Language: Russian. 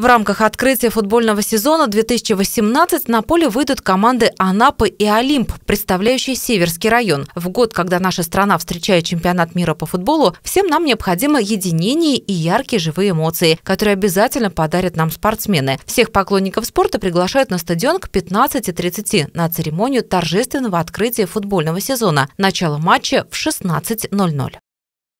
В рамках открытия футбольного сезона 2018 на поле выйдут команды Анапы и Олимп, представляющие Северский район. В год, когда наша страна встречает чемпионат мира по футболу, всем нам необходимо единение и яркие живые эмоции, которые обязательно подарят нам спортсмены. Всех поклонников спорта приглашают на стадион к 15.30 на церемонию торжественного открытия футбольного сезона. Начало матча в 16.00.